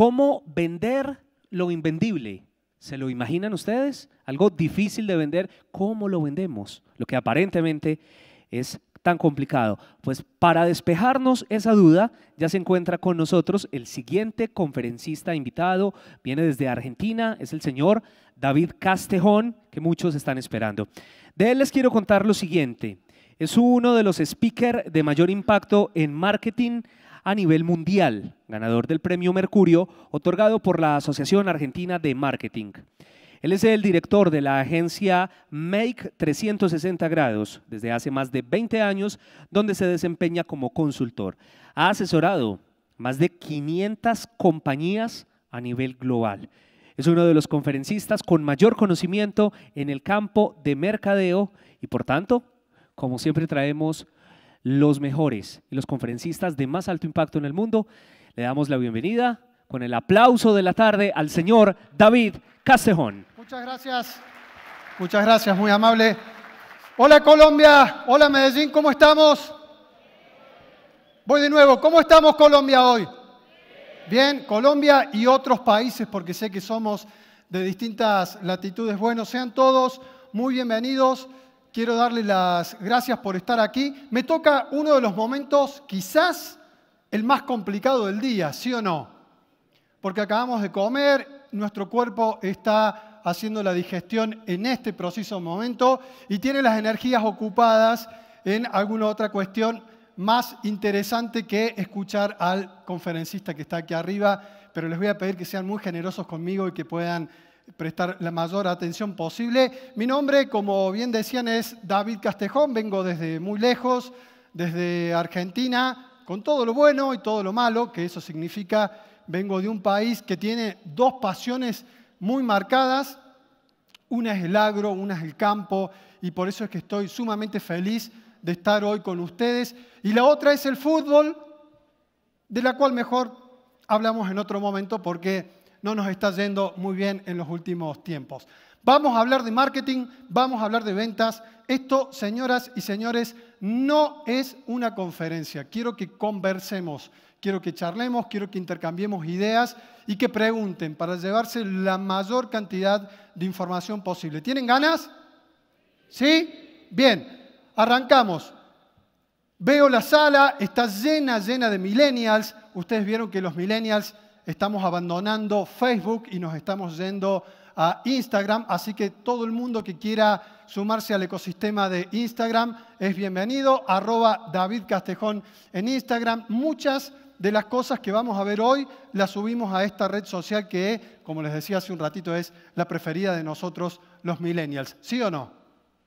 ¿Cómo vender lo invendible? ¿Se lo imaginan ustedes? Algo difícil de vender. ¿Cómo lo vendemos? Lo que aparentemente es tan complicado. Pues para despejarnos esa duda, ya se encuentra con nosotros el siguiente conferencista invitado. Viene desde Argentina, es el señor David Castejón, que muchos están esperando. De él les quiero contar lo siguiente. Es uno de los speakers de mayor impacto en marketing a nivel mundial, ganador del Premio Mercurio, otorgado por la Asociación Argentina de Marketing. Él es el director de la agencia Make 360 Grados desde hace más de 20 años, donde se desempeña como consultor. Ha asesorado más de 500 compañías a nivel global. Es uno de los conferencistas con mayor conocimiento en el campo de mercadeo y por tanto, como siempre traemos los mejores y los conferencistas de más alto impacto en el mundo. Le damos la bienvenida con el aplauso de la tarde al señor David Casejón. Muchas gracias, muchas gracias, muy amable. Hola Colombia, hola Medellín, ¿cómo estamos? Voy de nuevo, ¿cómo estamos Colombia hoy? Bien, Colombia y otros países, porque sé que somos de distintas latitudes. Bueno, sean todos muy bienvenidos quiero darle las gracias por estar aquí. Me toca uno de los momentos quizás el más complicado del día, ¿sí o no? Porque acabamos de comer, nuestro cuerpo está haciendo la digestión en este preciso momento y tiene las energías ocupadas en alguna otra cuestión más interesante que escuchar al conferencista que está aquí arriba, pero les voy a pedir que sean muy generosos conmigo y que puedan prestar la mayor atención posible. Mi nombre, como bien decían, es David Castejón, vengo desde muy lejos, desde Argentina, con todo lo bueno y todo lo malo, que eso significa, vengo de un país que tiene dos pasiones muy marcadas, una es el agro, una es el campo, y por eso es que estoy sumamente feliz de estar hoy con ustedes, y la otra es el fútbol, de la cual mejor hablamos en otro momento porque no nos está yendo muy bien en los últimos tiempos. Vamos a hablar de marketing, vamos a hablar de ventas. Esto, señoras y señores, no es una conferencia. Quiero que conversemos, quiero que charlemos, quiero que intercambiemos ideas y que pregunten para llevarse la mayor cantidad de información posible. ¿Tienen ganas? ¿Sí? Bien, arrancamos. Veo la sala, está llena, llena de millennials. Ustedes vieron que los millennials estamos abandonando Facebook y nos estamos yendo a Instagram, así que todo el mundo que quiera sumarse al ecosistema de Instagram es bienvenido, arroba David Castejón en Instagram. Muchas de las cosas que vamos a ver hoy las subimos a esta red social que, como les decía hace un ratito, es la preferida de nosotros los millennials, ¿sí o no?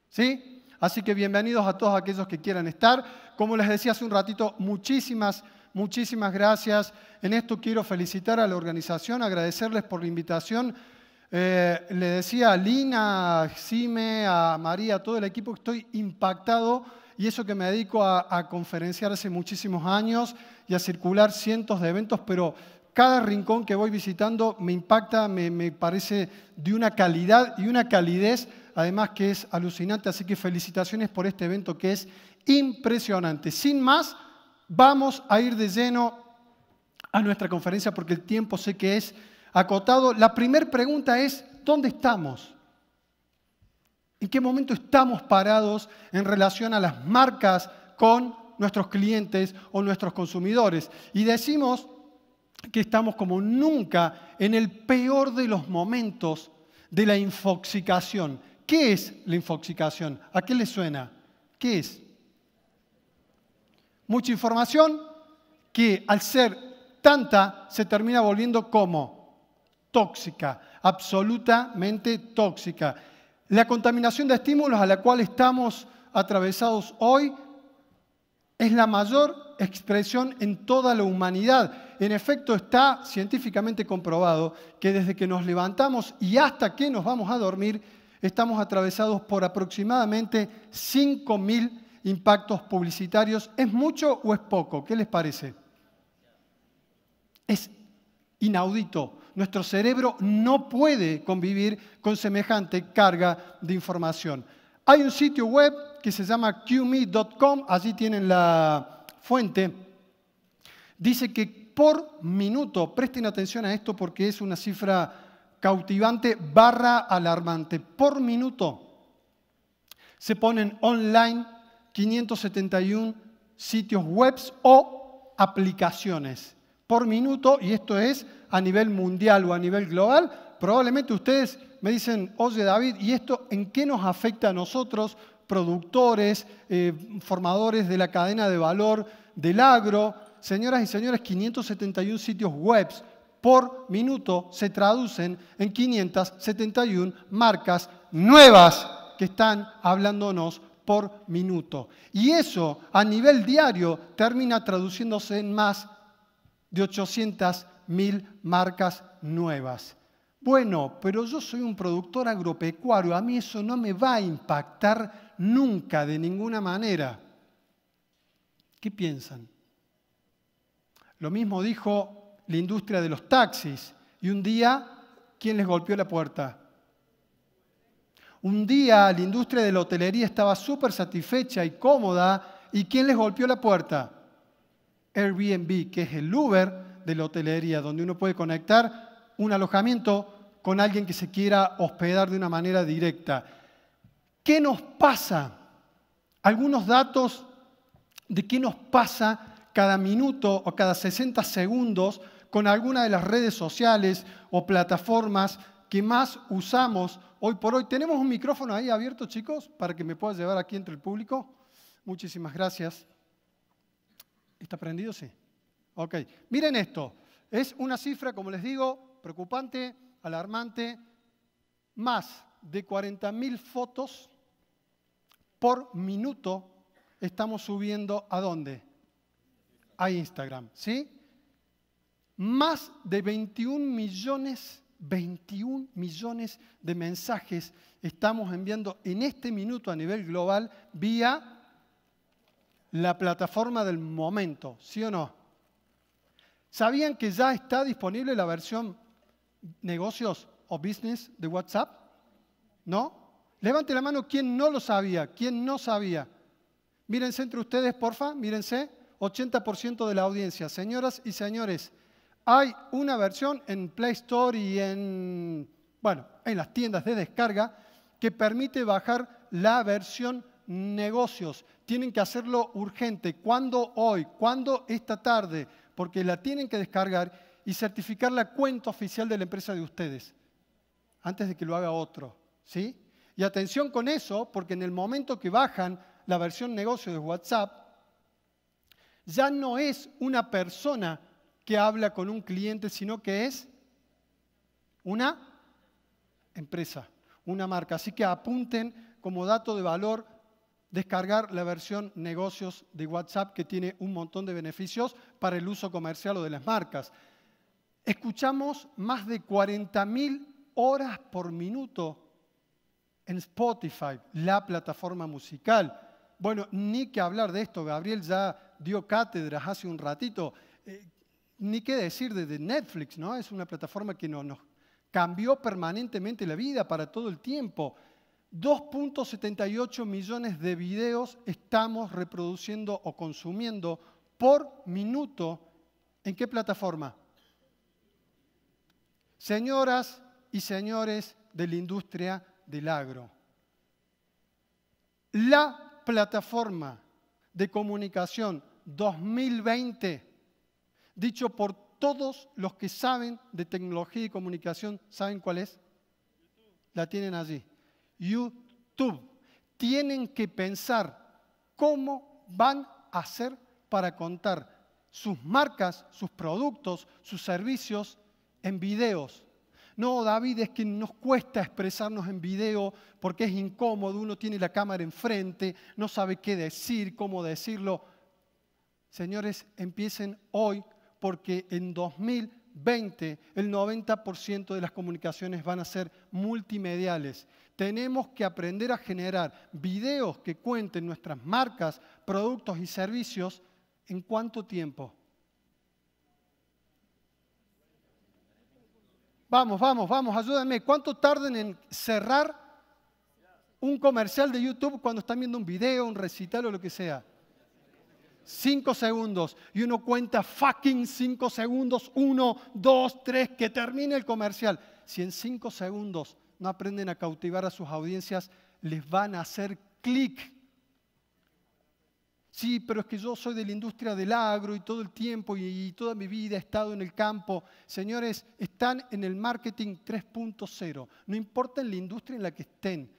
¿Sí? Así que bienvenidos a todos aquellos que quieran estar. Como les decía hace un ratito, muchísimas Muchísimas gracias. En esto quiero felicitar a la organización, agradecerles por la invitación. Eh, le decía a Lina, a Xime, a María, a todo el equipo que estoy impactado y eso que me dedico a, conferenciar hace muchísimos años y a circular cientos de eventos, pero cada rincón que voy visitando me impacta, me, parece de una calidad y una calidez, además que es alucinante. Así que felicitaciones por este evento que es impresionante. Sin más, Vamos a ir de lleno a nuestra conferencia porque el tiempo sé que es acotado. La primera pregunta es, ¿dónde estamos? ¿En qué momento estamos parados en relación a las marcas con nuestros clientes o nuestros consumidores? Y decimos que estamos como nunca en el peor de los momentos de la infoxicación. ¿Qué es la infoxicación? ¿A qué le suena? ¿Qué es? mucha información que al ser tanta se termina volviendo como tóxica, absolutamente tóxica. La contaminación de estímulos a la cual estamos atravesados hoy es la mayor expresión en toda la humanidad. En efecto, está científicamente comprobado que desde que nos levantamos y hasta que nos vamos a dormir, estamos atravesados por aproximadamente 5.000 impactos publicitarios. ¿Es mucho o es poco? ¿Qué les parece? Es inaudito. Nuestro cerebro no puede convivir con semejante carga de información. Hay un sitio web que se llama qme.com, allí tienen la fuente. Dice que por minuto, presten atención a esto porque es una cifra cautivante barra alarmante, por minuto se ponen online 571 sitios webs o aplicaciones por minuto, y esto es a nivel mundial o a nivel global. Probablemente ustedes me dicen, oye David, ¿y esto en qué nos afecta a nosotros, productores, eh, formadores de la cadena de valor del agro? Señoras y señores, 571 sitios web por minuto se traducen en 571 marcas nuevas que están hablándonos por minuto. Y eso a nivel diario termina traduciéndose en más de 800.000 marcas nuevas. Bueno, pero yo soy un productor agropecuario, a mí eso no me va a impactar nunca de ninguna manera. ¿Qué piensan? Lo mismo dijo la industria de los taxis y un día, ¿quién les golpeó la puerta? Un día la industria de la hotelería estaba súper satisfecha y cómoda. ¿Y quién les golpeó la puerta? Airbnb, que es el Uber de la hotelería, donde uno puede conectar un alojamiento con alguien que se quiera hospedar de una manera directa. ¿Qué nos pasa? Algunos datos de qué nos pasa cada minuto o cada 60 segundos con alguna de las redes sociales o plataformas que más usamos Hoy por hoy, ¿tenemos un micrófono ahí abierto, chicos, para que me pueda llevar aquí entre el público? Muchísimas gracias. ¿Está prendido? Sí. Ok. Miren esto. Es una cifra, como les digo, preocupante, alarmante. Más de 40.000 fotos por minuto estamos subiendo a dónde? A Instagram, ¿sí? Más de 21 millones 21 millones de mensajes estamos enviando en este minuto a nivel global vía la plataforma del momento, ¿sí o no? ¿Sabían que ya está disponible la versión negocios o business de WhatsApp? ¿No? Levante la mano quien no lo sabía, quien no sabía. Mírense entre ustedes, porfa, mírense. 80% de la audiencia, señoras y señores. Hay una versión en Play Store y en, bueno, en las tiendas de descarga que permite bajar la versión negocios. Tienen que hacerlo urgente. ¿Cuándo hoy? ¿Cuándo esta tarde? Porque la tienen que descargar y certificar la cuenta oficial de la empresa de ustedes antes de que lo haga otro. ¿Sí? Y atención con eso, porque en el momento que bajan la versión negocio de WhatsApp, ya no es una persona que habla con un cliente, sino que es una empresa, una marca. Así que apunten como dato de valor descargar la versión negocios de WhatsApp que tiene un montón de beneficios para el uso comercial o de las marcas. Escuchamos más de 40.000 horas por minuto en Spotify, la plataforma musical. Bueno, ni que hablar de esto, Gabriel ya dio cátedras hace un ratito. Eh, ni qué decir de Netflix, ¿no? Es una plataforma que nos cambió permanentemente la vida para todo el tiempo. 2.78 millones de videos estamos reproduciendo o consumiendo por minuto. ¿En qué plataforma? Señoras y señores de la industria del agro, la plataforma de comunicación 2020 dicho por todos los que saben de tecnología y comunicación, ¿saben cuál es? La tienen allí. YouTube. Tienen que pensar cómo van a hacer para contar sus marcas, sus productos, sus servicios en videos. No, David, es que nos cuesta expresarnos en video porque es incómodo, uno tiene la cámara enfrente, no sabe qué decir, cómo decirlo. Señores, empiecen hoy porque en 2020 el 90% de las comunicaciones van a ser multimediales. Tenemos que aprender a generar videos que cuenten nuestras marcas, productos y servicios en cuánto tiempo. Vamos, vamos, vamos, ayúdenme. ¿Cuánto tardan en cerrar un comercial de YouTube cuando están viendo un video, un recital o lo que sea? Cinco segundos. Y uno cuenta fucking cinco segundos. Uno, dos, tres, que termine el comercial. Si en cinco segundos no aprenden a cautivar a sus audiencias, les van a hacer clic. Sí, pero es que yo soy de la industria del agro y todo el tiempo y, toda mi vida he estado en el campo. Señores, están en el marketing 3.0. No importa en la industria en la que estén.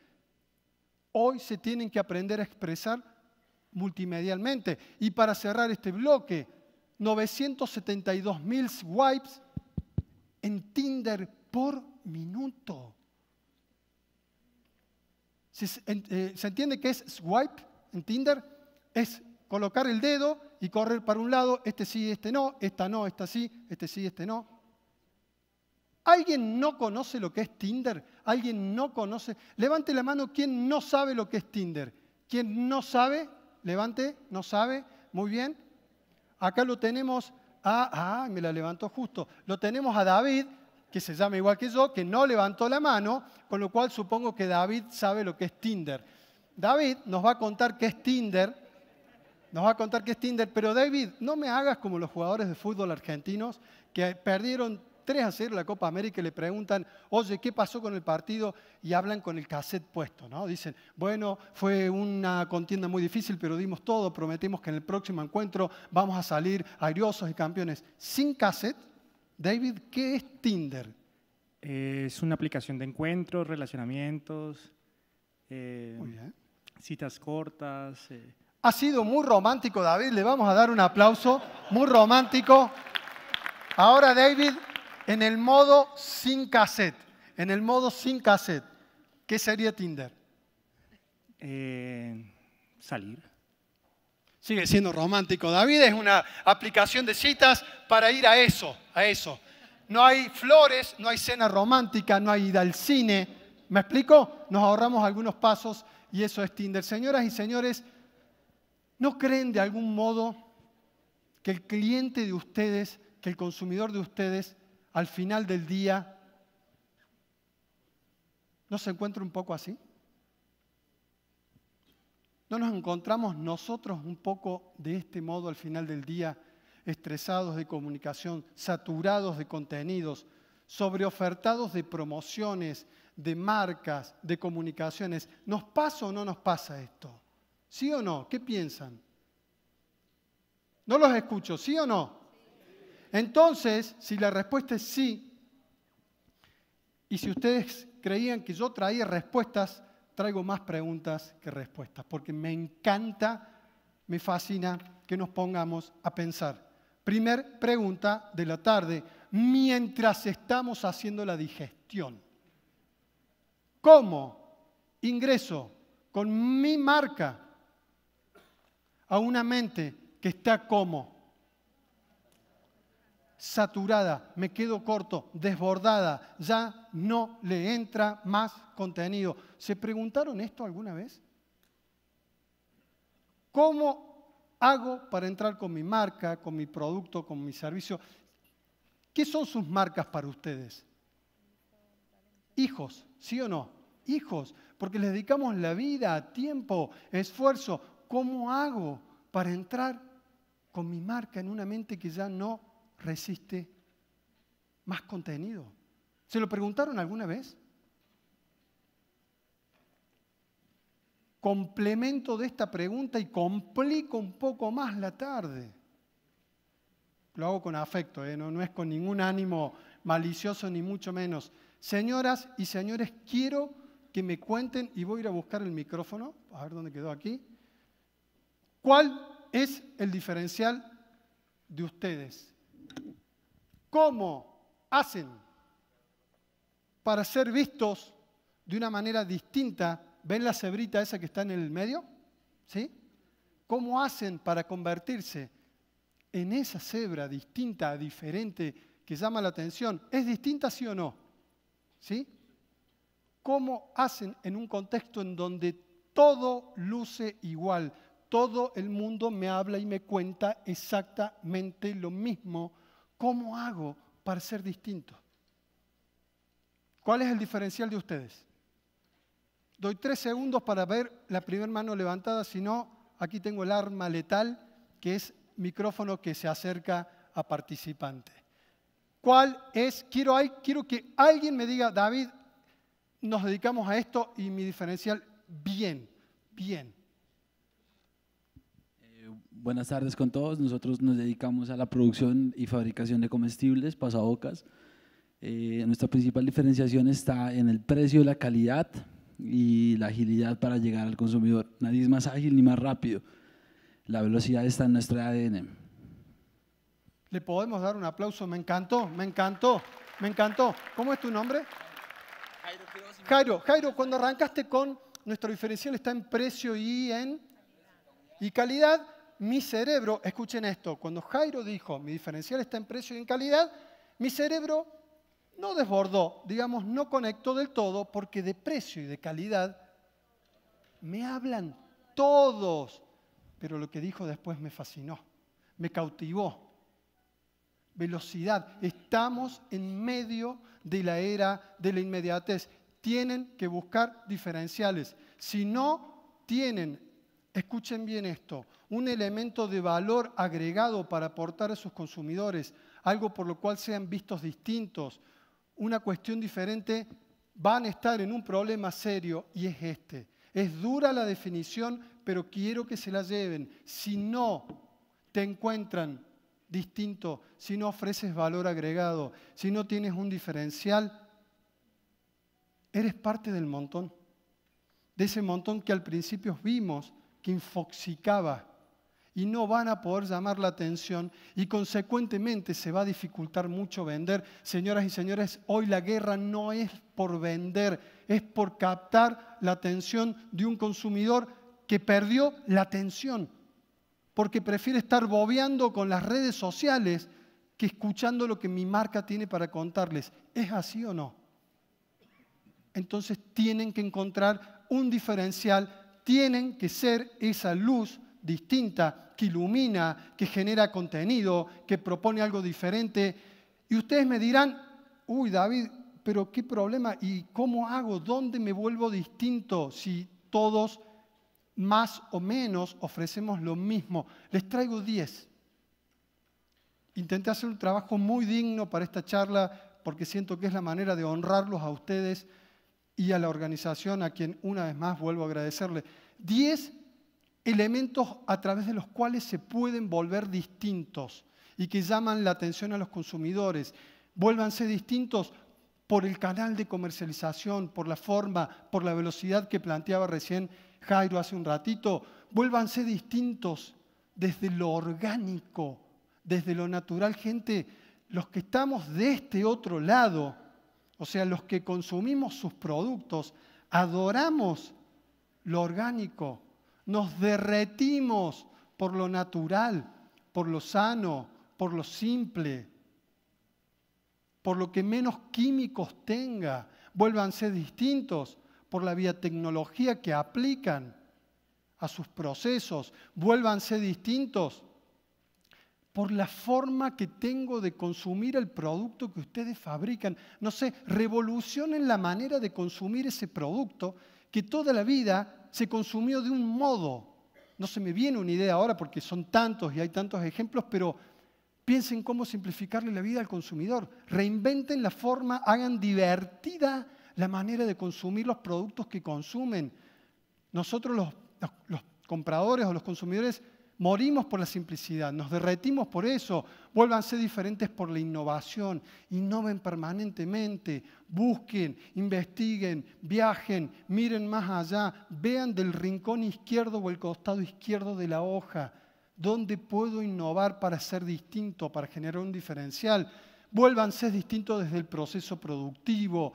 Hoy se tienen que aprender a expresar multimedialmente. Y para cerrar este bloque, 972 mil swipes en Tinder por minuto. Eh, ¿Se entiende que es swipe en Tinder? Es colocar el dedo y correr para un lado, este sí, este no, esta no, esta sí, este sí, este no. ¿Alguien no conoce lo que es Tinder? ¿Alguien no conoce? Levante la mano quien no sabe lo que es Tinder. ¿Quién no sabe? levante, no sabe, muy bien. Acá lo tenemos a, ah, me la levantó justo, lo tenemos a David, que se llama igual que yo, que no levantó la mano, con lo cual supongo que David sabe lo que es Tinder. David nos va a contar qué es Tinder, nos va a contar qué es Tinder, pero David, no me hagas como los jugadores de fútbol argentinos que perdieron 3 a 0 la Copa América y le preguntan, oye, ¿qué pasó con el partido? Y hablan con el cassette puesto, ¿no? Dicen, bueno, fue una contienda muy difícil, pero dimos todo, prometimos que en el próximo encuentro vamos a salir airosos y campeones. Sin cassette, David, ¿qué es Tinder? es una aplicación de encuentros, relacionamientos, eh, citas cortas. Eh. Ha sido muy romántico, David. Le vamos a dar un aplauso. Muy romántico. Ahora, David, en el modo sin cassette. En el modo sin cassette. ¿Qué sería Tinder? Eh, salir. Sigue siendo romántico. David es una aplicación de citas para ir a eso, a eso. No hay flores, no hay cena romántica, no hay ida al cine. ¿Me explico? Nos ahorramos algunos pasos y eso es Tinder. Señoras y señores, ¿no creen de algún modo que el cliente de ustedes, que el consumidor de ustedes, al final del día no se encuentra un poco así? ¿No nos encontramos nosotros un poco de este modo al final del día, estresados de comunicación, saturados de contenidos, sobreofertados de promociones, de marcas, de comunicaciones? ¿Nos pasa o no nos pasa esto? ¿Sí o no? ¿Qué piensan? No los escucho, ¿sí o no? Entonces, si la respuesta es sí, y si ustedes creían que yo traía respuestas, traigo más preguntas que respuestas, porque me encanta, me fascina que nos pongamos a pensar. Primer pregunta de la tarde, mientras estamos haciendo la digestión. ¿Cómo ingreso con mi marca a una mente que está como saturada, me quedo corto, desbordada, ya no le entra más contenido. ¿Se preguntaron esto alguna vez? ¿Cómo hago para entrar con mi marca, con mi producto, con mi servicio? ¿Qué son sus marcas para ustedes? Hijos, ¿sí o no? Hijos, porque les dedicamos la vida, tiempo, esfuerzo. ¿Cómo hago para entrar con mi marca en una mente que ya no resiste más contenido. ¿Se lo preguntaron alguna vez? Complemento de esta pregunta y complico un poco más la tarde. Lo hago con afecto, ¿eh? no, no es con ningún ánimo malicioso ni mucho menos. Señoras y señores, quiero que me cuenten, y voy a ir a buscar el micrófono, a ver dónde quedó aquí, cuál es el diferencial de ustedes cómo hacen para ser vistos de una manera distinta. ¿Ven la cebrita esa que está en el medio? ¿Sí? ¿Cómo hacen para convertirse en esa cebra distinta, diferente, que llama la atención? ¿Es distinta sí o no? ¿Sí? ¿Cómo hacen en un contexto en donde todo luce igual? Todo el mundo me habla y me cuenta exactamente lo mismo ¿Cómo hago para ser distinto? ¿Cuál es el diferencial de ustedes? Doy tres segundos para ver la primera mano levantada, si no, aquí tengo el arma letal, que es micrófono que se acerca a participante. ¿Cuál es? Quiero, quiero que alguien me diga, David, nos dedicamos a esto y mi diferencial, bien, bien. Buenas tardes con todos. Nosotros nos dedicamos a la producción y fabricación de comestibles, pasabocas. Eh, nuestra principal diferenciación está en el precio, la calidad y la agilidad para llegar al consumidor. Nadie es más ágil ni más rápido. La velocidad está en nuestro ADN. ¿Le podemos dar un aplauso? Me encantó, me encantó, me encantó. ¿Cómo es tu nombre? Jairo, Jairo, Jairo cuando arrancaste con nuestra diferencial está en precio y en y calidad, mi cerebro, escuchen esto, cuando Jairo dijo, mi diferencial está en precio y en calidad, mi cerebro no desbordó, digamos, no conectó del todo, porque de precio y de calidad me hablan todos, pero lo que dijo después me fascinó, me cautivó. Velocidad, estamos en medio de la era de la inmediatez. Tienen que buscar diferenciales. Si no tienen, escuchen bien esto, un elemento de valor agregado para aportar a sus consumidores, algo por lo cual sean vistos distintos, una cuestión diferente, van a estar en un problema serio y es este. Es dura la definición, pero quiero que se la lleven. Si no te encuentran distinto, si no ofreces valor agregado, si no tienes un diferencial, eres parte del montón. De ese montón que al principio vimos que infoxicaba y no van a poder llamar la atención y consecuentemente se va a dificultar mucho vender. Señoras y señores, hoy la guerra no es por vender, es por captar la atención de un consumidor que perdió la atención, porque prefiere estar bobeando con las redes sociales que escuchando lo que mi marca tiene para contarles. ¿Es así o no? Entonces tienen que encontrar un diferencial, tienen que ser esa luz distinta, que ilumina, que genera contenido, que propone algo diferente. Y ustedes me dirán, uy David, pero qué problema, ¿y cómo hago? ¿Dónde me vuelvo distinto si todos más o menos ofrecemos lo mismo? Les traigo 10. Intenté hacer un trabajo muy digno para esta charla porque siento que es la manera de honrarlos a ustedes y a la organización a quien una vez más vuelvo a agradecerle. 10 elementos a través de los cuales se pueden volver distintos y que llaman la atención a los consumidores. Vuélvanse distintos por el canal de comercialización, por la forma, por la velocidad que planteaba recién Jairo hace un ratito. Vuélvanse distintos desde lo orgánico, desde lo natural. Gente, los que estamos de este otro lado, o sea, los que consumimos sus productos, adoramos lo orgánico, nos derretimos por lo natural, por lo sano, por lo simple, por lo que menos químicos tenga. Vuélvanse distintos por la biotecnología que aplican a sus procesos. Vuélvanse distintos por la forma que tengo de consumir el producto que ustedes fabrican. No sé, revolucionen la manera de consumir ese producto que toda la vida se consumió de un modo. No se me viene una idea ahora porque son tantos y hay tantos ejemplos, pero piensen cómo simplificarle la vida al consumidor. Reinventen la forma, hagan divertida la manera de consumir los productos que consumen. Nosotros los, compradores o los consumidores Morimos por la simplicidad, nos derretimos por eso, vuélvanse diferentes por la innovación, innoven permanentemente, busquen, investiguen, viajen, miren más allá, vean del rincón izquierdo o el costado izquierdo de la hoja, dónde puedo innovar para ser distinto, para generar un diferencial. Vuélvanse distintos desde el proceso productivo,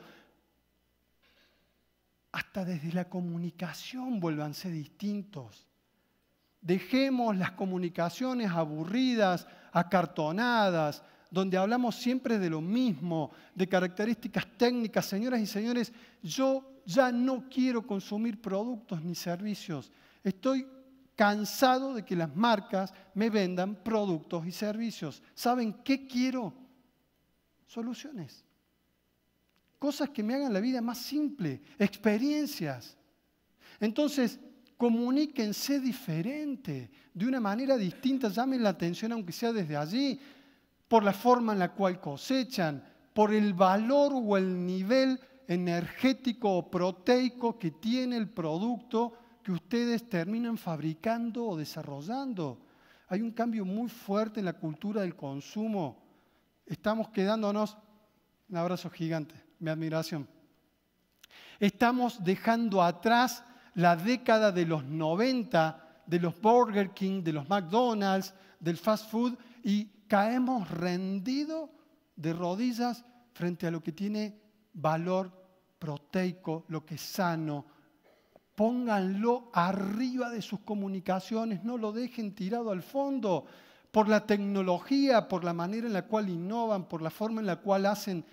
hasta desde la comunicación vuélvanse distintos. Dejemos las comunicaciones aburridas, acartonadas, donde hablamos siempre de lo mismo, de características técnicas. Señoras y señores, yo ya no quiero consumir productos ni servicios. Estoy cansado de que las marcas me vendan productos y servicios. ¿Saben qué quiero? Soluciones. Cosas que me hagan la vida más simple, experiencias. Entonces, comuníquense diferente, de una manera distinta, llamen la atención aunque sea desde allí, por la forma en la cual cosechan, por el valor o el nivel energético o proteico que tiene el producto que ustedes terminan fabricando o desarrollando. Hay un cambio muy fuerte en la cultura del consumo. Estamos quedándonos, un abrazo gigante, mi admiración. Estamos dejando atrás la década de los 90, de los Burger King, de los McDonald's, del fast food, y caemos rendido de rodillas frente a lo que tiene valor proteico, lo que es sano. Pónganlo arriba de sus comunicaciones, no lo dejen tirado al fondo por la tecnología, por la manera en la cual innovan, por la forma en la cual hacen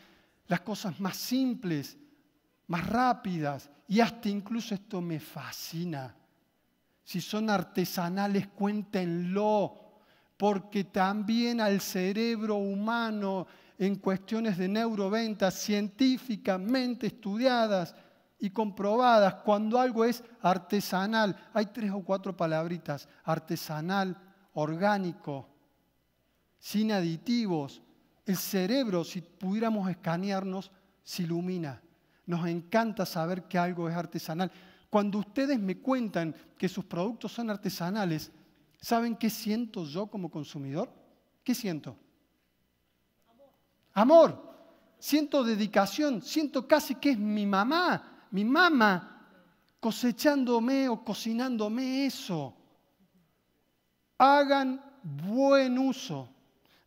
las cosas más simples más rápidas y hasta incluso esto me fascina. Si son artesanales, cuéntenlo, porque también al cerebro humano en cuestiones de neuroventas científicamente estudiadas y comprobadas, cuando algo es artesanal, hay tres o cuatro palabritas, artesanal, orgánico, sin aditivos, el cerebro, si pudiéramos escanearnos, se ilumina nos encanta saber que algo es artesanal. Cuando ustedes me cuentan que sus productos son artesanales, ¿saben qué siento yo como consumidor? ¿Qué siento? Amor. Siento dedicación. Siento casi que es mi mamá, mi mamá cosechándome o cocinándome eso. Hagan buen uso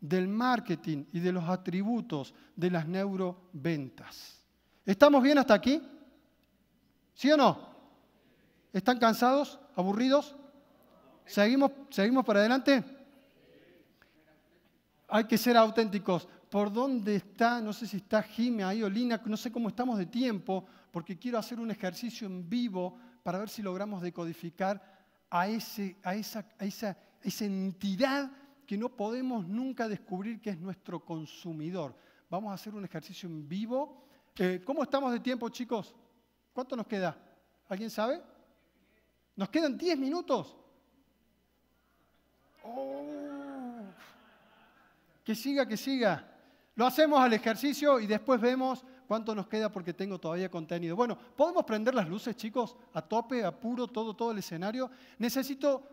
del marketing y de los atributos de las neuroventas. ¿Estamos bien hasta aquí? ¿Sí o no? ¿Están cansados? ¿Aburridos? ¿Seguimos, seguimos para adelante? Hay que ser auténticos. ¿Por dónde está? No sé si está Jime ahí o no sé cómo estamos de tiempo, porque quiero hacer un ejercicio en vivo para ver si logramos decodificar a, ese, a, esa, esa entidad que no podemos nunca descubrir que es nuestro consumidor. Vamos a hacer un ejercicio en vivo eh, ¿Cómo estamos de tiempo, chicos? ¿Cuánto nos queda? ¿Alguien sabe? Nos quedan 10 minutos. Oh, que siga, que siga. Lo hacemos al ejercicio y después vemos cuánto nos queda porque tengo todavía contenido. Bueno, ¿podemos prender las luces, chicos? A tope, a puro, todo, todo el escenario. Necesito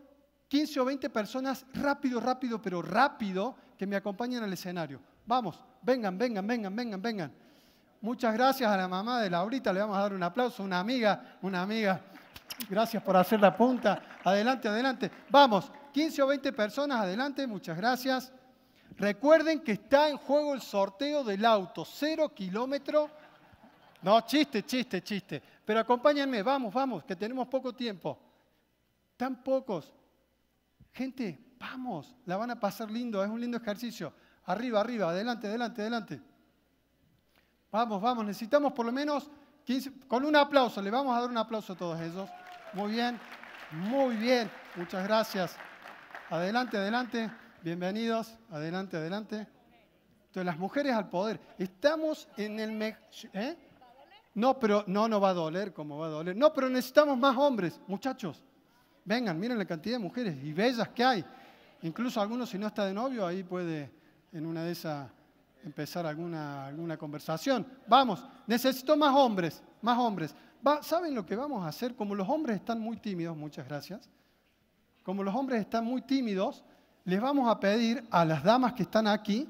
15 o 20 personas, rápido, rápido, pero rápido, que me acompañen al escenario. Vamos, vengan, vengan, vengan, vengan, vengan. Muchas gracias a la mamá de Laurita, le vamos a dar un aplauso, una amiga, una amiga. Gracias por hacer la punta. Adelante, adelante. Vamos, 15 o 20 personas, adelante, muchas gracias. Recuerden que está en juego el sorteo del auto, cero kilómetro. No, chiste, chiste, chiste. Pero acompáñenme, vamos, vamos, que tenemos poco tiempo. Tan pocos. Gente, vamos, la van a pasar lindo, es un lindo ejercicio. Arriba, arriba, adelante, adelante, adelante. Vamos, vamos, necesitamos por lo menos 15, con un aplauso, le vamos a dar un aplauso a todos ellos. Muy bien, muy bien, muchas gracias. Adelante, adelante, bienvenidos, adelante, adelante. Entonces, las mujeres al poder. Estamos en el... ¿eh? No, pero no, no va a doler como va a doler. No, pero necesitamos más hombres, muchachos. Vengan, miren la cantidad de mujeres y bellas que hay. Incluso algunos si no está de novio, ahí puede en una de esas empezar alguna, alguna conversación. Vamos, necesito más hombres, más hombres. ¿Saben lo que vamos a hacer? Como los hombres están muy tímidos, muchas gracias. Como los hombres están muy tímidos, les vamos a pedir a las damas que están aquí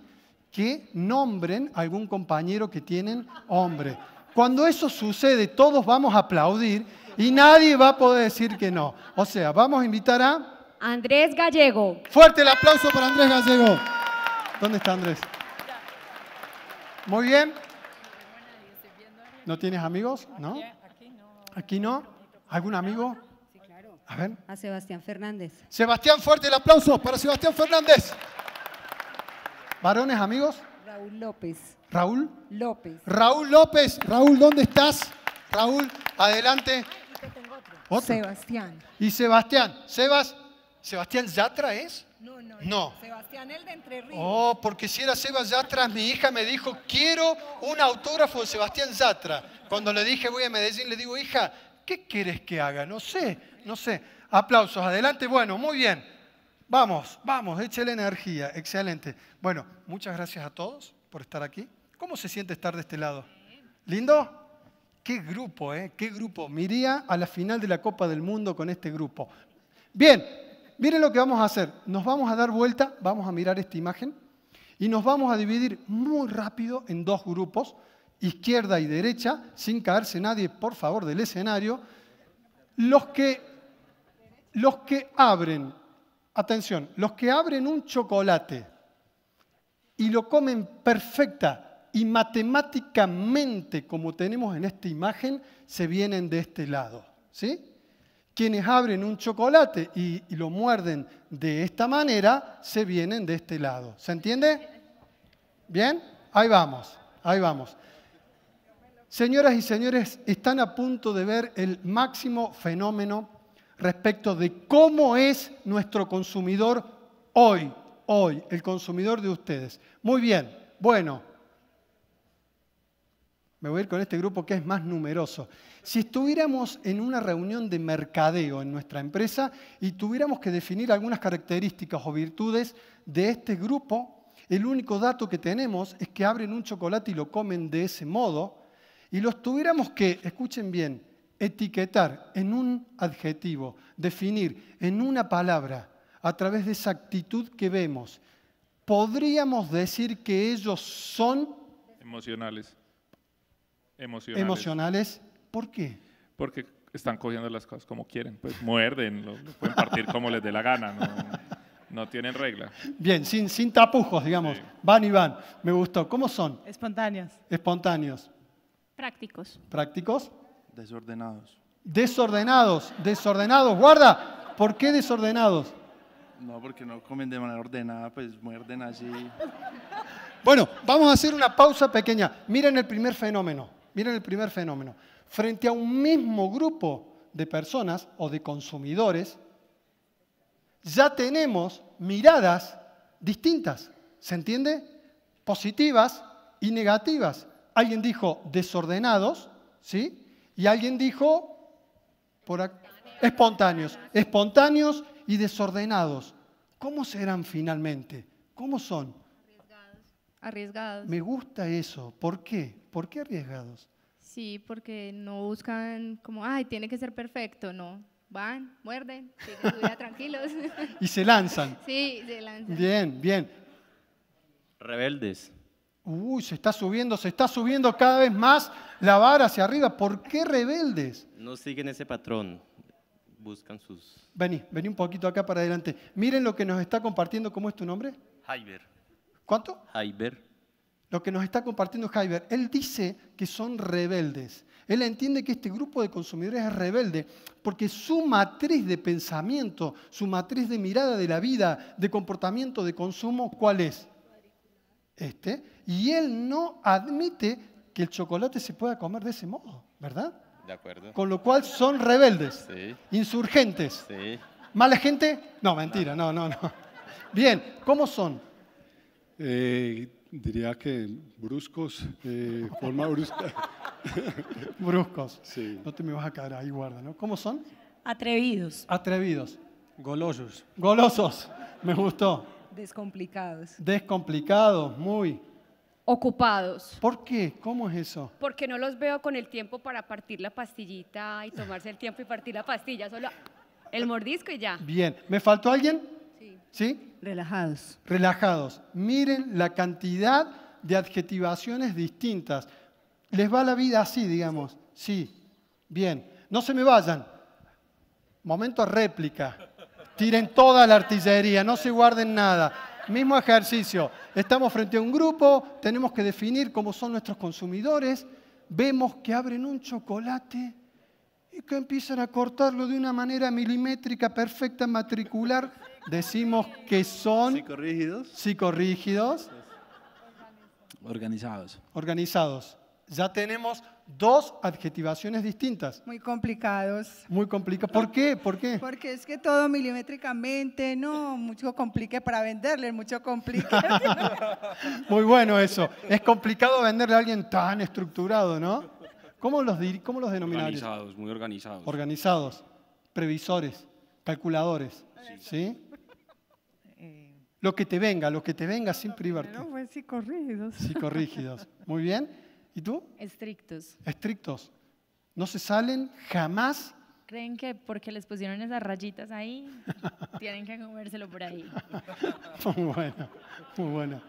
que nombren algún compañero que tienen hombre. Cuando eso sucede, todos vamos a aplaudir y nadie va a poder decir que no. O sea, vamos a invitar a... Andrés Gallego. Fuerte el aplauso para Andrés Gallego. ¿Dónde está Andrés? Muy bien. ¿No tienes amigos? ¿No? ¿Aquí no? ¿Algún amigo? A ver. A Sebastián Fernández. Sebastián, fuerte el aplauso para Sebastián Fernández. ¿Varones, amigos? Raúl López. ¿Raúl? López. Raúl López. Raúl, ¿dónde estás? Raúl, adelante. Ah, otro. Sebastián. Y Sebastián. Sebas, ¿Sebastián ya es? No, no. No. Sebastián, el de Entre Ríos. Oh, porque si era Seba Yatra, mi hija me dijo, quiero un autógrafo de Sebastián Yatra. Cuando le dije, voy a Medellín, le digo, hija, ¿qué quieres que haga? No sé, no sé. Aplausos, adelante. Bueno, muy bien. Vamos, vamos, échale energía. Excelente. Bueno, muchas gracias a todos por estar aquí. ¿Cómo se siente estar de este lado? ¿Lindo? Qué grupo, ¿eh? Qué grupo. Miría a la final de la Copa del Mundo con este grupo. Bien, miren lo que vamos a hacer. Nos vamos a dar vuelta, vamos a mirar esta imagen y nos vamos a dividir muy rápido en dos grupos, izquierda y derecha, sin caerse nadie, por favor, del escenario. Los que, los que abren, atención, los que abren un chocolate y lo comen perfecta y matemáticamente como tenemos en esta imagen, se vienen de este lado. ¿Sí? Quienes abren un chocolate y, lo muerden de esta manera, se vienen de este lado. ¿Se entiende? ¿Bien? Ahí vamos, ahí vamos. Señoras y señores, están a punto de ver el máximo fenómeno respecto de cómo es nuestro consumidor hoy, hoy, el consumidor de ustedes. Muy bien, bueno, me voy a ir con este grupo que es más numeroso si estuviéramos en una reunión de mercadeo en nuestra empresa y tuviéramos que definir algunas características o virtudes de este grupo, el único dato que tenemos es que abren un chocolate y lo comen de ese modo, y los tuviéramos que, escuchen bien, etiquetar en un adjetivo, definir en una palabra, a través de esa actitud que vemos, podríamos decir que ellos son... Emocionales. Emocionales. Emocionales ¿Por qué? Porque están cogiendo las cosas como quieren, pues muerden, lo, pueden partir como les dé la gana, no, tienen regla. Bien, sin, sin tapujos, digamos, van y van, me gustó. ¿Cómo son? Espontáneos. Espontáneos, Prácticos. prácticos, Desordenados. desordenados, desordenados, guarda, ¿por qué desordenados? No, porque no comen de manera ordenada, pues muerden así. Bueno, vamos a hacer una pausa pequeña. Miren el primer fenómeno. Miren el primer fenómeno frente a un mismo grupo de personas o de consumidores, ya tenemos miradas distintas, ¿se entiende? Positivas y negativas. Alguien dijo desordenados, ¿sí? Y alguien dijo espontáneos, espontáneos y desordenados. ¿Cómo serán finalmente? ¿Cómo son? Arriesgados. Me gusta eso. ¿Por qué? ¿Por qué arriesgados? Sí, porque no buscan como, ay, tiene que ser perfecto, no. Van, muerden, tranquilos. y se lanzan. Sí, se lanzan. Bien, bien. Rebeldes. Uy, se está subiendo, se está subiendo cada vez más la vara hacia arriba. ¿Por qué rebeldes? No siguen ese patrón. Buscan sus. Vení, vení un poquito acá para adelante. Miren lo que nos está compartiendo. ¿Cómo es tu nombre? Jaiber. ¿Cuánto? Jaiber lo que nos está compartiendo Heiber, él dice que son rebeldes. Él entiende que este grupo de consumidores es rebelde porque su matriz de pensamiento, su matriz de mirada de la vida, de comportamiento, de consumo, ¿cuál es? Este. Y él no admite que el chocolate se pueda comer de ese modo, ¿verdad? De acuerdo. Con lo cual son rebeldes, insurgentes. Sí. ¿Mala gente? No, mentira, no, no, no. no. Bien, ¿cómo son? Eh, diría que bruscos, forma brusca. bruscos. No te me vas a quedar ahí, guarda, ¿no? ¿Cómo son? Atrevidos. Atrevidos. Golosos. Golosos. Me gustó. Descomplicados. Descomplicados, muy. Ocupados. ¿Por qué? ¿Cómo es eso? Porque no los veo con el tiempo para partir la pastillita y tomarse el tiempo y partir la pastilla, solo el mordisco y ya. Bien, ¿me faltó alguien? ¿Sí? Relajados. Relajados. Miren la cantidad de adjetivaciones distintas. Les va la vida así, digamos. Sí. Bien. No se me vayan. Momento réplica. Tiren toda la artillería, no se guarden nada. Mismo ejercicio. Estamos frente a un grupo, tenemos que definir cómo son nuestros consumidores. Vemos que abren un chocolate y que empiezan a cortarlo de una manera milimétrica, perfecta, matricular decimos que son psicorrígidos. Organizados. Organizados. Ya tenemos dos adjetivaciones distintas. Muy complicados. Muy complicados. ¿Por qué? ¿Por qué? Porque es que todo milimétricamente, no, mucho complique para venderle, mucho complique. Muy bueno eso. Es complicado venderle a alguien tan estructurado, ¿no? ¿Cómo los, cómo los Organizados, muy organizados. Organizados, previsores, calculadores, ¿sí? Lo que te venga, lo que te venga sin privarte. No, pues psicorrígidos. corrígidos. Muy bien. ¿Y tú? Estrictos. Estrictos. No se salen jamás. Creen que porque les pusieron esas rayitas ahí, tienen que comérselo por ahí. muy bueno, muy bueno.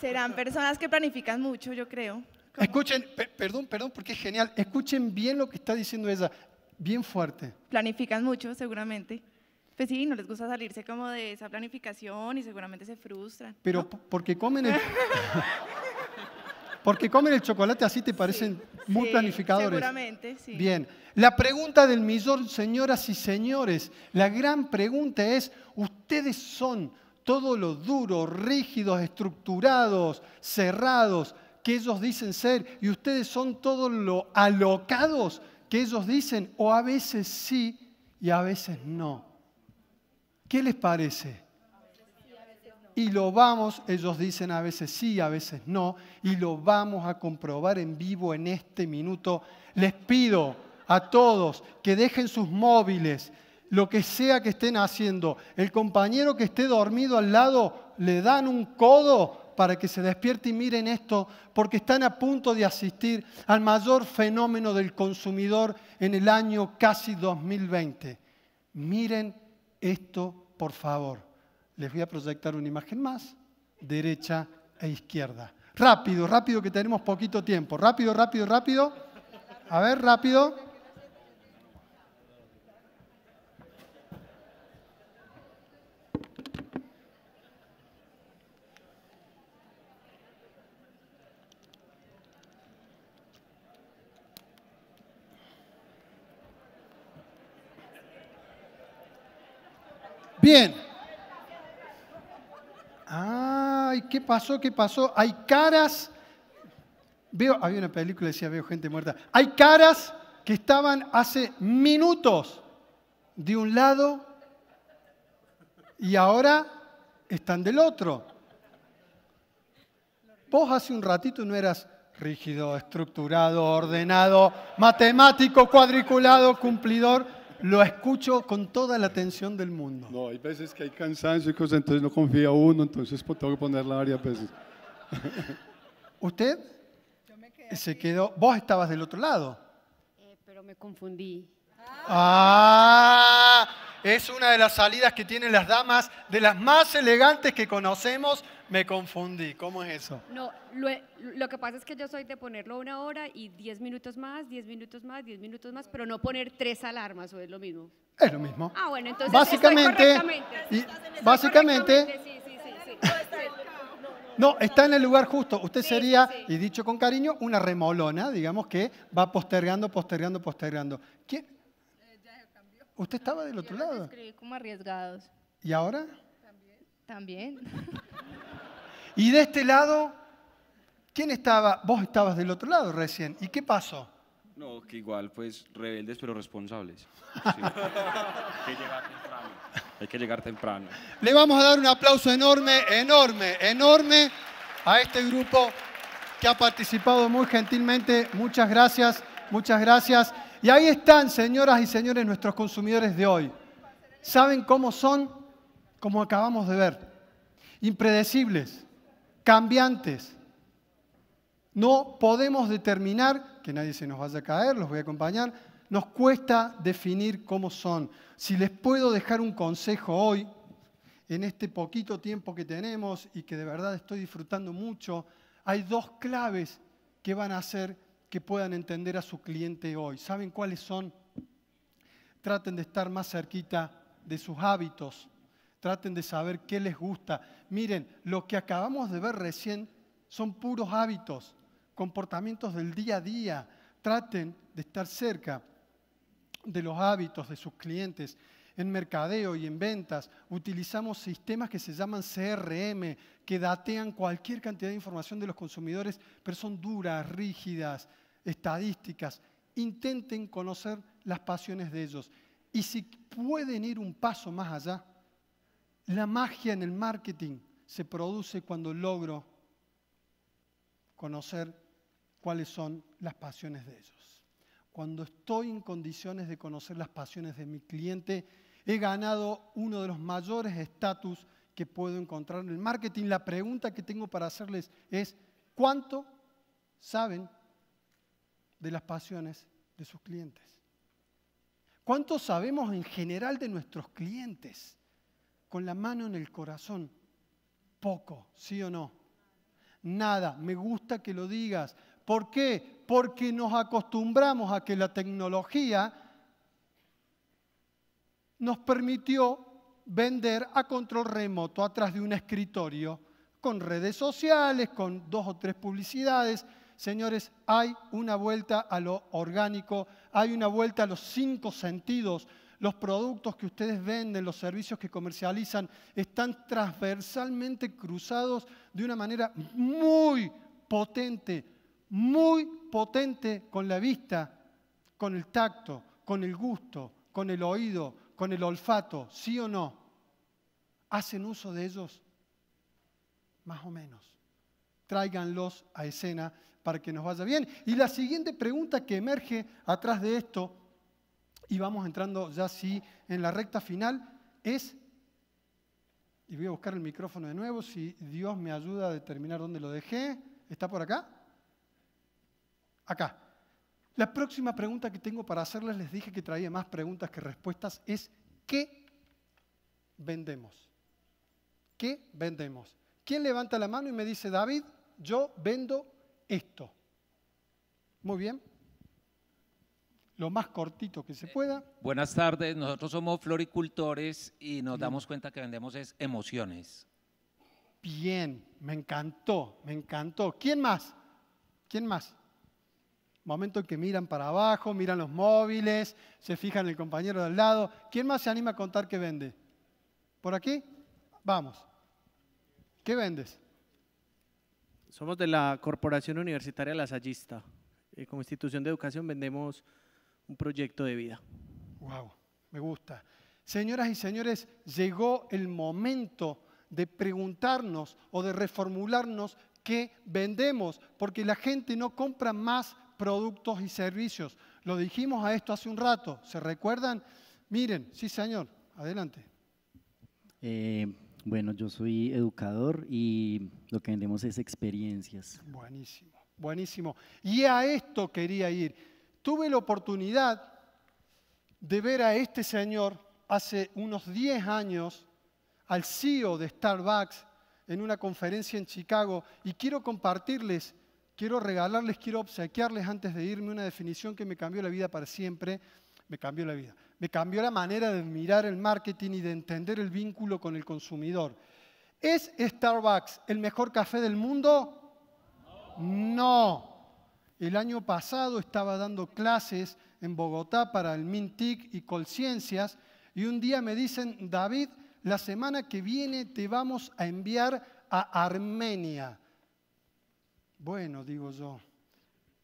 Serán personas que planifican mucho, yo creo. Escuchen, perdón, perdón, porque es genial. Escuchen bien lo que está diciendo ella, bien fuerte. Planifican mucho, seguramente pues sí, no les gusta salirse como de esa planificación y seguramente se frustran. Pero porque comen el... porque comen el chocolate así te parecen muy sí, planificadores. Seguramente, sí. Bien. La pregunta del millón, señoras y señores, la gran pregunta es, ¿ustedes son todos los duros, rígidos, estructurados, cerrados que ellos dicen ser y ustedes son todos los alocados que ellos dicen o a veces sí y a veces no? ¿Qué les parece? Y lo vamos, ellos dicen a veces sí, a veces no, y lo vamos a comprobar en vivo en este minuto. Les pido a todos que dejen sus móviles, lo que sea que estén haciendo. El compañero que esté dormido al lado, le dan un codo para que se despierte y miren esto, porque están a punto de asistir al mayor fenómeno del consumidor en el año casi 2020. Miren esto por favor, les voy a proyectar una imagen más, derecha e izquierda. Rápido, rápido que tenemos poquito tiempo. Rápido, rápido, rápido. A ver, rápido. bien. Ay, ¿qué pasó? ¿Qué pasó? Hay caras. Veo, había una película que decía, veo gente muerta. Hay caras que estaban hace minutos de un lado y ahora están del otro. Vos hace un ratito no eras rígido, estructurado, ordenado, matemático, cuadriculado, cumplidor lo escucho con toda la atención del mundo. No, hay veces que hay cansancio y cosas, entonces no confía uno, entonces pues, tengo que ponerla varias veces. ¿Usted? Yo me quedé se quedó. Vos estabas del otro lado. Eh, pero me confundí. Ah, es una de las salidas que tienen las damas, de las más elegantes que conocemos, me confundí, ¿cómo es eso? No, lo, que pasa es que yo soy de ponerlo una hora y diez minutos más, diez minutos más, diez minutos más, pero no poner tres alarmas, o es lo mismo. Es lo mismo. Ah, bueno, entonces básicamente, básicamente, no, está en el lugar justo. Usted sería, y dicho con cariño, una remolona, digamos que va postergando, postergando, postergando. ¿Quién? Usted estaba del otro lado. como arriesgados. ¿Y ahora? También. Y de este lado, ¿quién estaba? Vos estabas del otro lado recién. ¿Y qué pasó? No, que igual, pues rebeldes pero responsables. Hay que llegar temprano. Hay que llegar temprano. Le vamos a dar un aplauso enorme, enorme, enorme a este grupo que ha participado muy gentilmente. Muchas gracias, muchas gracias. Y ahí están, señoras y señores, nuestros consumidores de hoy. ¿Saben cómo son? Como acabamos de ver. Impredecibles, cambiantes. No podemos determinar, que nadie se nos vaya a caer, los voy a acompañar, nos cuesta definir cómo son. Si les puedo dejar un consejo hoy, en este poquito tiempo que tenemos y que de verdad estoy disfrutando mucho, hay dos claves que van a hacer que puedan entender a su cliente hoy. ¿Saben cuáles son? Traten de estar más cerquita de sus hábitos, traten de saber qué les gusta. Miren, lo que acabamos de ver recién son puros hábitos, comportamientos del día a día. Traten de estar cerca de los hábitos de sus clientes. En mercadeo y en ventas utilizamos sistemas que se llaman CRM, que datean cualquier cantidad de información de los consumidores, pero son duras, rígidas, estadísticas. Intenten conocer las pasiones de ellos. Y si pueden ir un paso más allá, la magia en el marketing se produce cuando logro conocer cuáles son las pasiones de ellos. Cuando estoy en condiciones de conocer las pasiones de mi cliente, he ganado uno de los mayores estatus que puedo encontrar en el marketing. La pregunta que tengo para hacerles es, ¿cuánto saben de las pasiones de sus clientes? ¿Cuánto sabemos en general de nuestros clientes? con la mano en el corazón. Poco, ¿sí o no? Nada, me gusta que lo digas. ¿Por qué? Porque nos acostumbramos a que la tecnología nos permitió vender a control remoto atrás de un escritorio, con redes sociales, con dos o tres publicidades. Señores, hay una vuelta a lo orgánico, hay una vuelta a los cinco sentidos, los productos que ustedes venden, los servicios que comercializan, están transversalmente cruzados de una manera muy potente, muy potente con la vista, con el tacto, con el gusto, con el oído, con el olfato, sí o no. ¿Hacen uso de ellos? Más o menos. Tráiganlos a escena para que nos vaya bien. Y la siguiente pregunta que emerge atrás de esto y vamos entrando ya sí en la recta final, es, y voy a buscar el micrófono de nuevo, si Dios me ayuda a determinar dónde lo dejé, ¿está por acá? Acá. La próxima pregunta que tengo para hacerles, les dije que traía más preguntas que respuestas, es ¿qué vendemos? ¿Qué vendemos? ¿Quién levanta la mano y me dice, David, yo vendo esto? Muy bien lo más cortito que se eh, pueda. Buenas tardes, nosotros somos floricultores y nos mm. damos cuenta que vendemos es emociones. Bien, me encantó, me encantó. ¿Quién más? ¿Quién más? Momento en que miran para abajo, miran los móviles, se fijan en el compañero del lado. ¿Quién más se anima a contar qué vende? ¿Por aquí? Vamos. ¿Qué vendes? Somos de la Corporación Universitaria La eh, como institución de educación vendemos un proyecto de vida. Wow, me gusta. Señoras y señores, llegó el momento de preguntarnos o de reformularnos qué vendemos, porque la gente no compra más productos y servicios. Lo dijimos a esto hace un rato, ¿se recuerdan? Miren, sí señor, adelante. Eh, bueno, yo soy educador y lo que vendemos es experiencias. Buenísimo, buenísimo. Y a esto quería ir tuve la oportunidad de ver a este señor hace unos 10 años, al CEO de Starbucks, en una conferencia en Chicago, y quiero compartirles, quiero regalarles, quiero obsequiarles antes de irme una definición que me cambió la vida para siempre, me cambió la vida, me cambió la manera de mirar el marketing y de entender el vínculo con el consumidor. ¿Es Starbucks el mejor café del mundo? No. El año pasado estaba dando clases en Bogotá para el MINTIC y Colciencias y un día me dicen, David, la semana que viene te vamos a enviar a Armenia. Bueno, digo yo,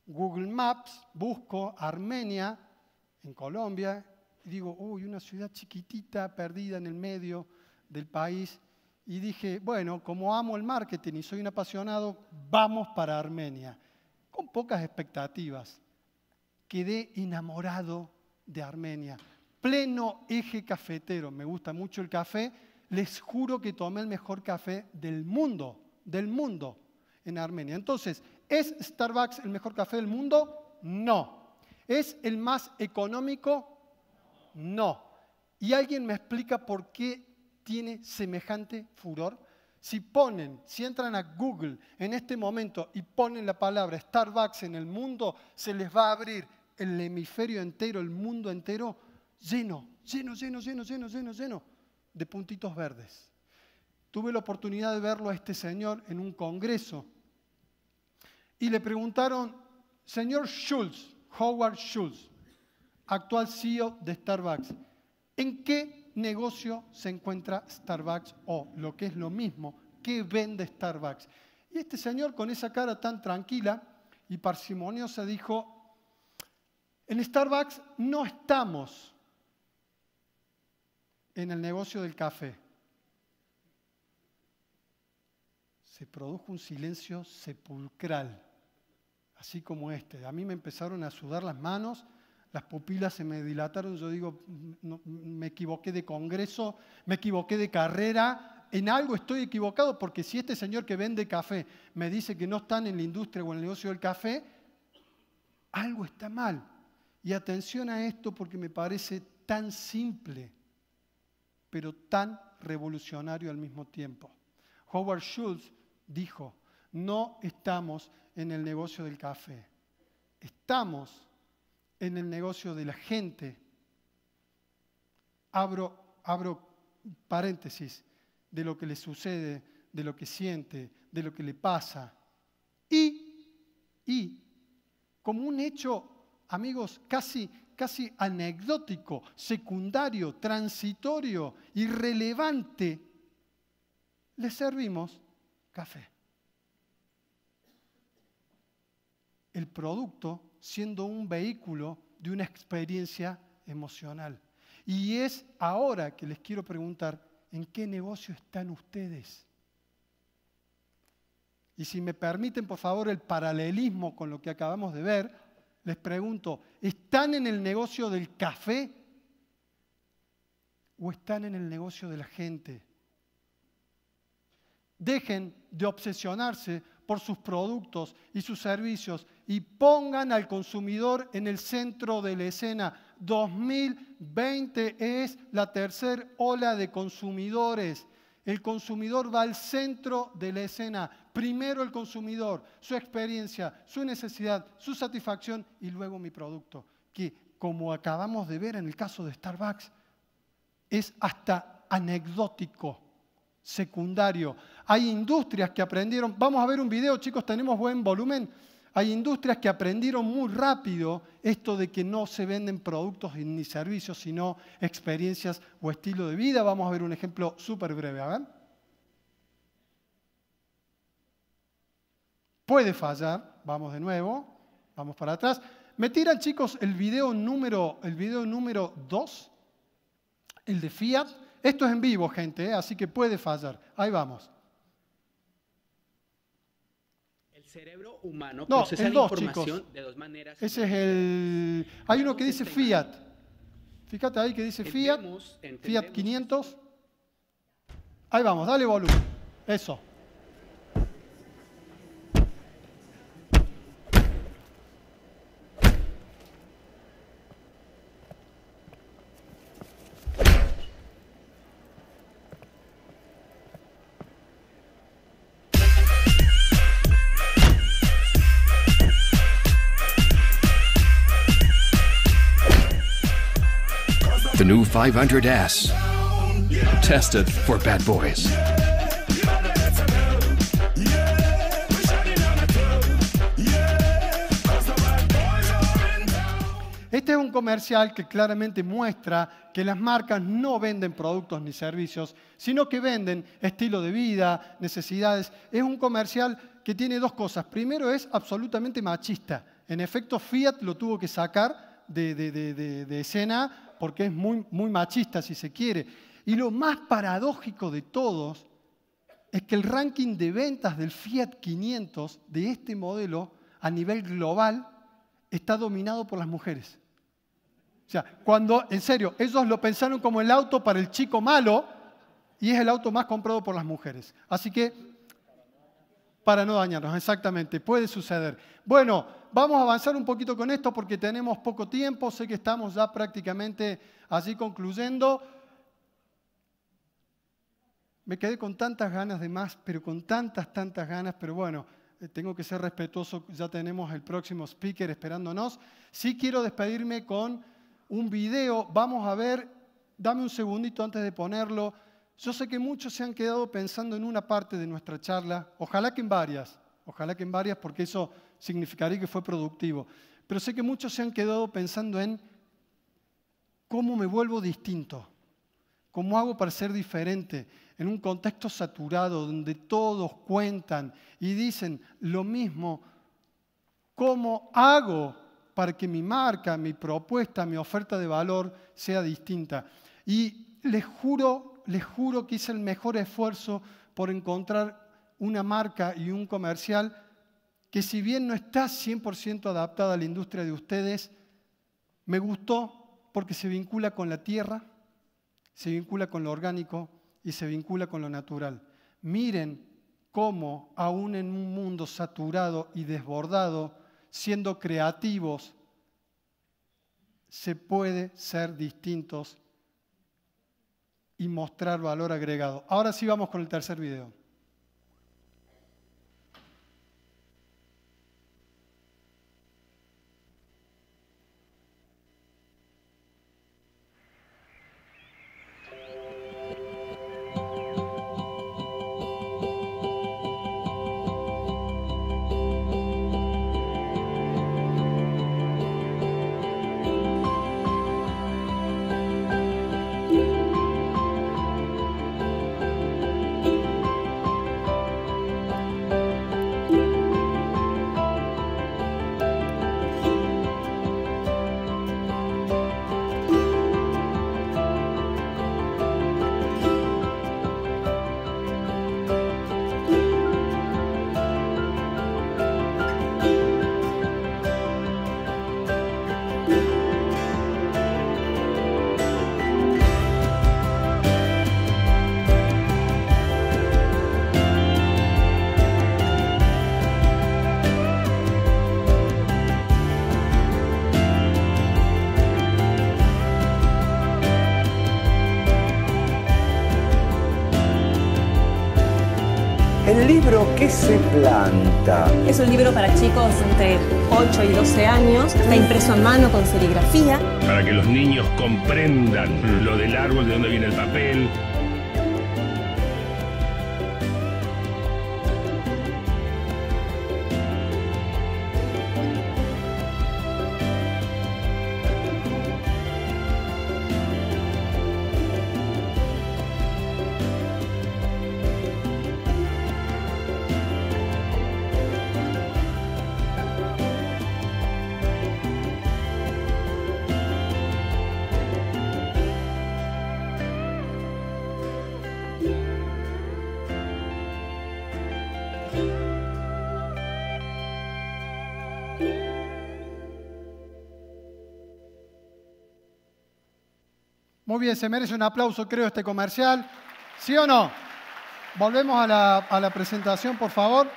Google Maps, busco Armenia en Colombia y digo, uy, una ciudad chiquitita perdida en el medio del país. Y dije, bueno, como amo el marketing y soy un apasionado, vamos para Armenia con pocas expectativas, quedé enamorado de Armenia. Pleno eje cafetero, me gusta mucho el café, les juro que tomé el mejor café del mundo, del mundo en Armenia. Entonces, ¿es Starbucks el mejor café del mundo? No. ¿Es el más económico? No. ¿Y alguien me explica por qué tiene semejante furor? Si ponen, si entran a Google en este momento y ponen la palabra Starbucks en el mundo, se les va a abrir el hemisferio entero, el mundo entero, lleno, lleno, lleno, lleno, lleno, lleno, lleno de puntitos verdes. Tuve la oportunidad de verlo a este señor en un congreso y le preguntaron, señor Schultz, Howard Schultz, actual CEO de Starbucks, ¿en qué negocio se encuentra Starbucks o lo que es lo mismo, ¿qué vende Starbucks? Y este señor con esa cara tan tranquila y parsimoniosa dijo, en Starbucks no estamos en el negocio del café. Se produjo un silencio sepulcral, así como este. A mí me empezaron a sudar las manos las pupilas se me dilataron, yo digo, me equivoqué de congreso, me equivoqué de carrera, en algo estoy equivocado, porque si este señor que vende café me dice que no están en la industria o en el negocio del café, algo está mal. Y atención a esto porque me parece tan simple, pero tan revolucionario al mismo tiempo. Howard Schultz dijo, no estamos en el negocio del café, estamos en el negocio de la gente. Abro, abro paréntesis de lo que le sucede, de lo que siente, de lo que le pasa. Y, y como un hecho, amigos, casi, casi anecdótico, secundario, transitorio, irrelevante, le servimos café. El producto siendo un vehículo de una experiencia emocional. Y es ahora que les quiero preguntar, ¿en qué negocio están ustedes? Y si me permiten, por favor, el paralelismo con lo que acabamos de ver, les pregunto, ¿están en el negocio del café o están en el negocio de la gente? Dejen de obsesionarse por sus productos y sus servicios y pongan al consumidor en el centro de la escena. 2020 es la tercera ola de consumidores. El consumidor va al centro de la escena. Primero el consumidor, su experiencia, su necesidad, su satisfacción y luego mi producto. Que como acabamos de ver en el caso de Starbucks, es hasta anecdótico secundario. Hay industrias que aprendieron, vamos a ver un video chicos, tenemos buen volumen, hay industrias que aprendieron muy rápido esto de que no se venden productos ni servicios, sino experiencias o estilo de vida. Vamos a ver un ejemplo súper breve, a ver. Puede fallar, vamos de nuevo, vamos para atrás. Me tiran chicos el video número, el número 2, el de Fiat. Esto es en vivo, gente, ¿eh? así que puede fallar. Ahí vamos. El cerebro humano no, procesa dos, la información chicos. de dos maneras. Ese es el... Hay uno que dice Fiat. Fíjate ahí que dice Fiat. Fiat 500. Ahí vamos, dale volumen. Eso. new 500S. Tested for bad boys. Este es un comercial que claramente muestra que las marcas no venden productos ni servicios, sino que venden estilo de vida, necesidades. Es un comercial que tiene dos cosas. Primero es absolutamente machista. En efecto, Fiat lo tuvo que sacar de, de escena porque es muy, muy machista si se quiere. Y lo más paradójico de todos es que el ranking de ventas del Fiat 500 de este modelo a nivel global está dominado por las mujeres. O sea, cuando, en serio, ellos lo pensaron como el auto para el chico malo y es el auto más comprado por las mujeres. Así que, para no dañarnos, exactamente, puede suceder. Bueno, vamos a avanzar un poquito con esto porque tenemos poco tiempo, sé que estamos ya prácticamente así concluyendo. Me quedé con tantas ganas de más, pero con tantas, tantas ganas, pero bueno, eh, tengo que ser respetuoso, ya tenemos el próximo speaker esperándonos. Sí quiero despedirme con un video, vamos a ver, dame un segundito antes de ponerlo. Yo sé que muchos se han quedado pensando en una parte de nuestra charla, ojalá que en varias, ojalá que en varias, porque eso significaría que fue productivo. Pero sé que muchos se han quedado pensando en cómo me vuelvo distinto, cómo hago para ser diferente en un contexto saturado donde todos cuentan y dicen lo mismo, cómo hago para que mi marca, mi propuesta, mi oferta de valor sea distinta. Y les juro, les juro que hice el mejor esfuerzo por encontrar una marca y un comercial que si bien no está 100% adaptada a la industria de ustedes, me gustó porque se vincula con la tierra, se vincula con lo orgánico y se vincula con lo natural. Miren cómo, aún en un mundo saturado y desbordado, siendo creativos, se puede ser distintos y mostrar valor agregado. Ahora sí vamos con el tercer video. El libro que se planta. Es un libro para chicos entre 8 y 12 años. Está impreso a mano con serigrafía. Para que los niños comprendan lo del árbol, de dónde viene el papel, Muy bien, se merece un aplauso, creo, este comercial. ¿Sí o no? Volvemos a la, presentación, por favor.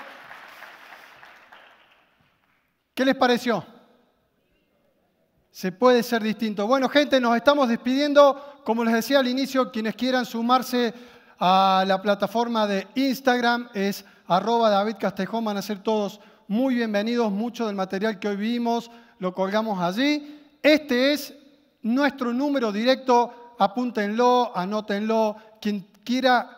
¿Qué les pareció? Se puede ser distinto. Bueno, gente, nos estamos despidiendo. Como les decía al inicio, quienes quieran sumarse a la plataforma de Instagram es arroba David Castejón. Van a ser todos muy bienvenidos. Mucho del material que hoy vimos lo colgamos allí. Este es nuestro número directo apúntenlo, anótenlo. Quien quiera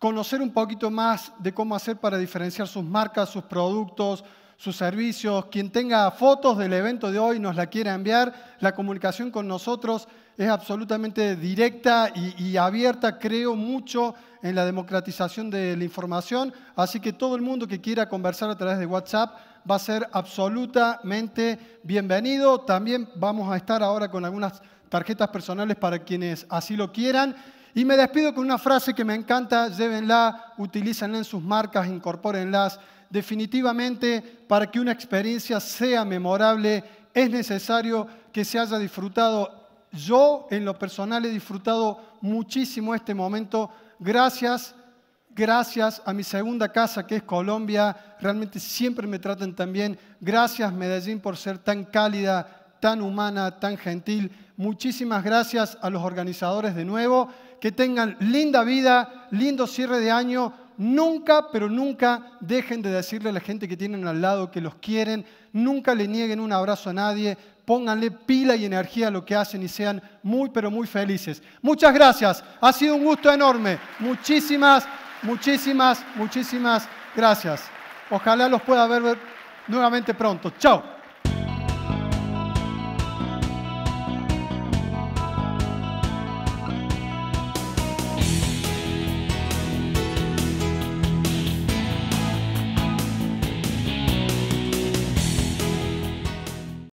conocer un poquito más de cómo hacer para diferenciar sus marcas, sus productos, sus servicios, quien tenga fotos del evento de hoy nos la quiera enviar, la comunicación con nosotros es absolutamente directa y, y, abierta, creo mucho en la democratización de la información, así que todo el mundo que quiera conversar a través de WhatsApp va a ser absolutamente bienvenido. También vamos a estar ahora con algunas tarjetas personales para quienes así lo quieran. Y me despido con una frase que me encanta, llévenla, utilícenla en sus marcas, incorpórenlas. Definitivamente, para que una experiencia sea memorable, es necesario que se haya disfrutado. Yo en lo personal he disfrutado muchísimo este momento. Gracias, gracias a mi segunda casa que es Colombia. Realmente siempre me tratan tan bien. Gracias Medellín por ser tan cálida tan humana, tan gentil. Muchísimas gracias a los organizadores de nuevo. Que tengan linda vida, lindo cierre de año. Nunca, pero nunca dejen de decirle a la gente que tienen al lado que los quieren. Nunca le nieguen un abrazo a nadie. Pónganle pila y energía a lo que hacen y sean muy, pero muy felices. Muchas gracias. Ha sido un gusto enorme. Muchísimas, muchísimas, muchísimas gracias. Ojalá los pueda ver nuevamente pronto. Chao.